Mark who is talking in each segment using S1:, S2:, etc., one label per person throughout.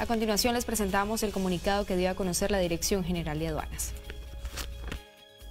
S1: A continuación les presentamos el comunicado que dio a conocer la Dirección General de Aduanas.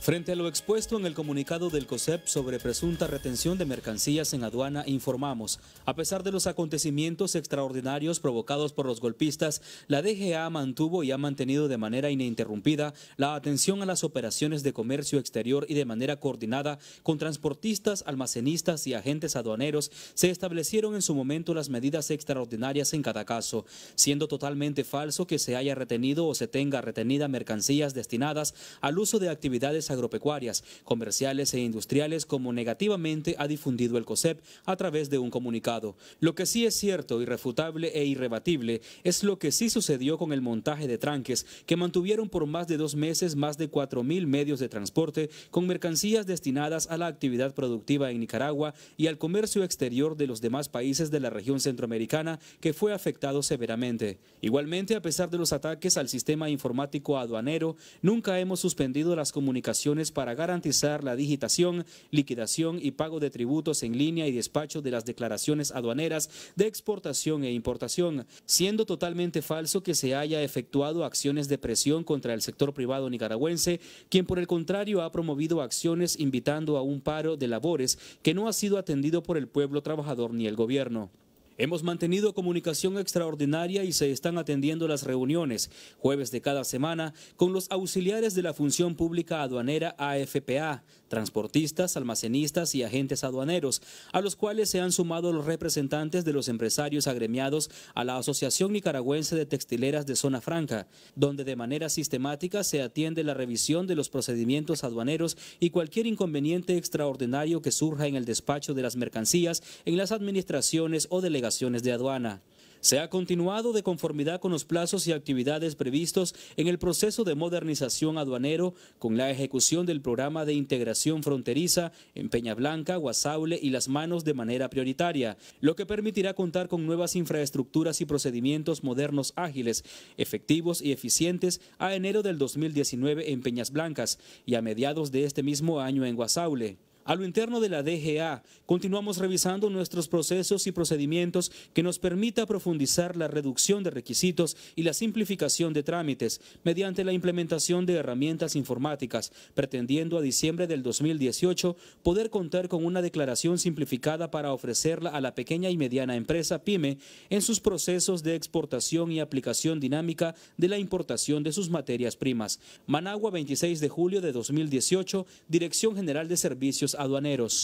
S1: Frente a lo expuesto en el comunicado del COSEP sobre presunta retención de mercancías en aduana, informamos, a pesar de los acontecimientos extraordinarios provocados por los golpistas, la DGA mantuvo y ha mantenido de manera ininterrumpida la atención a las operaciones de comercio exterior y de manera coordinada con transportistas, almacenistas y agentes aduaneros, se establecieron en su momento las medidas extraordinarias en cada caso, siendo totalmente falso que se haya retenido o se tenga retenida mercancías destinadas al uso de actividades agroalimentarias agropecuarias, comerciales e industriales como negativamente ha difundido el COSEP a través de un comunicado. Lo que sí es cierto, irrefutable e irrebatible es lo que sí sucedió con el montaje de tranques que mantuvieron por más de dos meses más de 4.000 medios de transporte con mercancías destinadas a la actividad productiva en Nicaragua y al comercio exterior de los demás países de la región centroamericana que fue afectado severamente. Igualmente, a pesar de los ataques al sistema informático aduanero, nunca hemos suspendido las comunicaciones para garantizar la digitación, liquidación y pago de tributos en línea y despacho de las declaraciones aduaneras de exportación e importación, siendo totalmente falso que se haya efectuado acciones de presión contra el sector privado nicaragüense, quien por el contrario ha promovido acciones invitando a un paro de labores que no ha sido atendido por el pueblo trabajador ni el gobierno. Hemos mantenido comunicación extraordinaria y se están atendiendo las reuniones jueves de cada semana con los auxiliares de la función pública aduanera AFPA, transportistas, almacenistas y agentes aduaneros, a los cuales se han sumado los representantes de los empresarios agremiados a la Asociación Nicaragüense de Textileras de Zona Franca, donde de manera sistemática se atiende la revisión de los procedimientos aduaneros y cualquier inconveniente extraordinario que surja en el despacho de las mercancías en las administraciones o delegaciones de aduana. Se ha continuado de conformidad con los plazos y actividades previstos en el proceso de modernización aduanero con la ejecución del programa de integración fronteriza en Peñablanca, Blanca, Guasaule y Las Manos de manera prioritaria, lo que permitirá contar con nuevas infraestructuras y procedimientos modernos ágiles, efectivos y eficientes a enero del 2019 en Peñas Blancas y a mediados de este mismo año en Guasaule. A lo interno de la DGA, continuamos revisando nuestros procesos y procedimientos que nos permita profundizar la reducción de requisitos y la simplificación de trámites mediante la implementación de herramientas informáticas, pretendiendo a diciembre del 2018 poder contar con una declaración simplificada para ofrecerla a la pequeña y mediana empresa PYME en sus procesos de exportación y aplicación dinámica de la importación de sus materias primas. Managua, 26 de julio de 2018, Dirección General de Servicios aduaneros